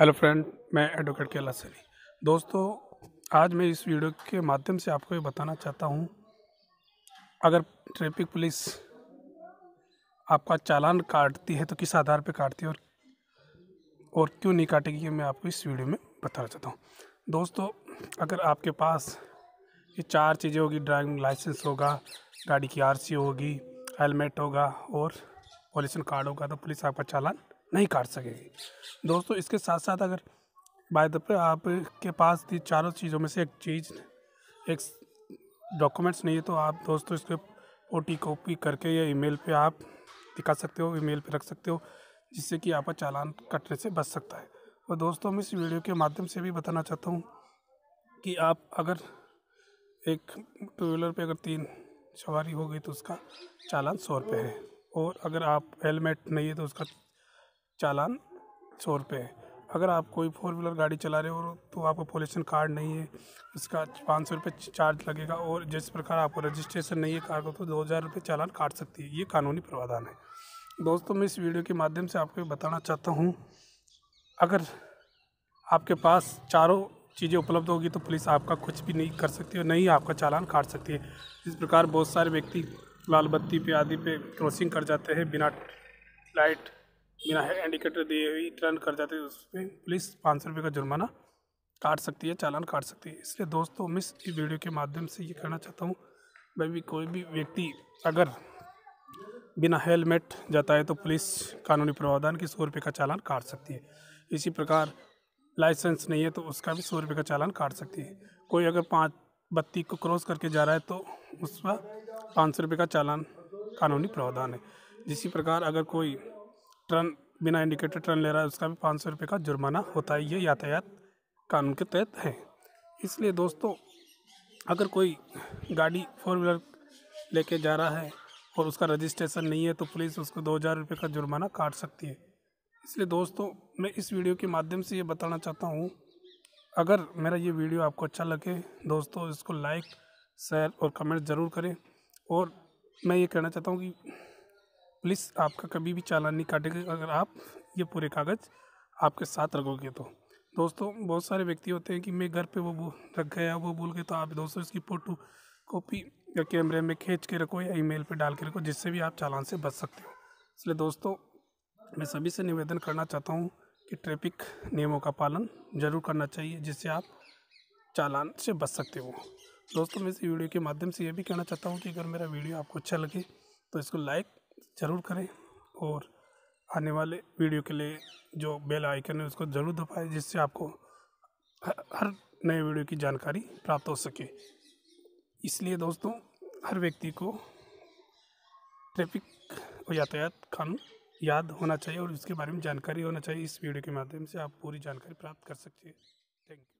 hello friend मैं advocate कैला सरी दोस्तों आज मैं इस वीडियो के माध्यम से आपको ये बताना चाहता हूँ अगर ट्रैफिक पुलिस आपका चालान काटती है तो किस आधार पर काटती है और और क्यों नहीं काटेगी ये मैं आपको इस वीडियो में बताना चाहता हूँ दोस्तों अगर आपके पास ये चार चीज़ें होगी ड्राइविंग लाइसेंस होगा गाड़ी की आर होगी हेलमेट होगा और पॉल्यूशन कार्ड होगा तो पुलिस आपका चालान नहीं काट सकेगी दोस्तों इसके साथ साथ अगर बाय दफे आपके पास ये चारों चीज़ों में से एक चीज़ एक डॉक्यूमेंट्स नहीं है तो आप दोस्तों इसके टी कॉपी करके या ईमेल पे आप दिखा सकते हो ईमेल पे रख सकते हो जिससे कि आपका चालान कटने से बच सकता है और दोस्तों मैं इस वीडियो के माध्यम से भी बताना चाहता हूँ कि आप अगर एक टू व्हीलर पर अगर तीन सवारी हो गई तो उसका चालान सौ रुपये है और अगर आप हेलमेट नहीं है तो उसका चालान सौ रुपये है अगर आप कोई फोर व्हीलर गाड़ी चला रहे हो तो आपको पॉल्यूशन कार्ड नहीं है उसका पाँच सौ रुपये चार्ज लगेगा और जिस प्रकार आपको रजिस्ट्रेशन नहीं है कार को तो दो हज़ार रुपये चालान काट सकती है ये कानूनी प्रावधान है दोस्तों मैं इस वीडियो के माध्यम से आपको बताना चाहता हूँ अगर आपके पास चारों चीज़ें उपलब्ध होगी तो पुलिस आपका कुछ भी नहीं कर सकती और नहीं आपका चालान काट सकती है इस प्रकार बहुत सारे व्यक्ति लाल बत्ती पे आदि पे क्रॉसिंग कर जाते हैं बिना लाइट बिना इंडिकेटर दिए हुई टर्न कर जाते हैं उस पर पुलिस पाँच सौ रुपये का जुर्माना काट सकती है चालान काट सकती है इसलिए दोस्तों मैं इस वीडियो के माध्यम से ये कहना चाहता हूँ भाई भी कोई भी व्यक्ति अगर बिना हेलमेट जाता है तो पुलिस कानूनी प्रावधान की सौ रुपये का चालान काट सकती है इसी प्रकार लाइसेंस नहीं है तो उसका भी सौ रुपये का चालान काट सकती है कोई अगर पाँच बत्ती को क्रॉस करके जा रहा है तो उसका पाँच सौ रुपये का चालान कानूनी प्रावधान है जिसी प्रकार अगर कोई टर्न बिना इंडिकेटर टर्न ले रहा है उसका भी पाँच सौ रुपये का जुर्माना होता है ये यातायात कानून के तहत है इसलिए दोस्तों अगर कोई गाड़ी फोर व्हीलर लेके जा रहा है और उसका रजिस्ट्रेशन नहीं है तो पुलिस उसको दो हज़ार रुपये का जुर्माना काट सकती है इसलिए दोस्तों मैं इस वीडियो के माध्यम से ये बताना चाहता हूँ अगर मेरा ये वीडियो आपको अच्छा लगे दोस्तों इसको लाइक शेयर और कमेंट ज़रूर करें और मैं ये कहना चाहता हूँ कि पुलिस आपका कभी भी चालान नहीं काटेगा अगर आप ये पूरे कागज़ आपके साथ रखोगे तो दोस्तों बहुत सारे व्यक्ति होते हैं कि मैं घर पे वो रख गया वो भूल गए तो आप दोस्तों इसकी फ़ोटो कॉपी या कैमरे में खींच के रखो या ईमेल पे डाल के रखो जिससे भी आप चालान से बच सकते हो इसलिए दोस्तों मैं सभी से निवेदन करना चाहता हूँ कि ट्रैफिक नियमों का पालन ज़रूर करना चाहिए जिससे आप चालान से बच सकते हो दोस्तों मैं इस वीडियो के माध्यम से ये भी कहना चाहता हूँ कि अगर मेरा वीडियो आपको अच्छा लगे तो इसको लाइक ज़रूर करें और आने वाले वीडियो के लिए जो बेल आइकन है उसको ज़रूर दबाएं जिससे आपको हर नए वीडियो की जानकारी प्राप्त हो सके इसलिए दोस्तों हर व्यक्ति को ट्रैफिक और यातायात कानून याद होना चाहिए और इसके बारे में जानकारी होना चाहिए इस वीडियो के माध्यम से आप पूरी जानकारी प्राप्त कर सकते हैं थैंक यू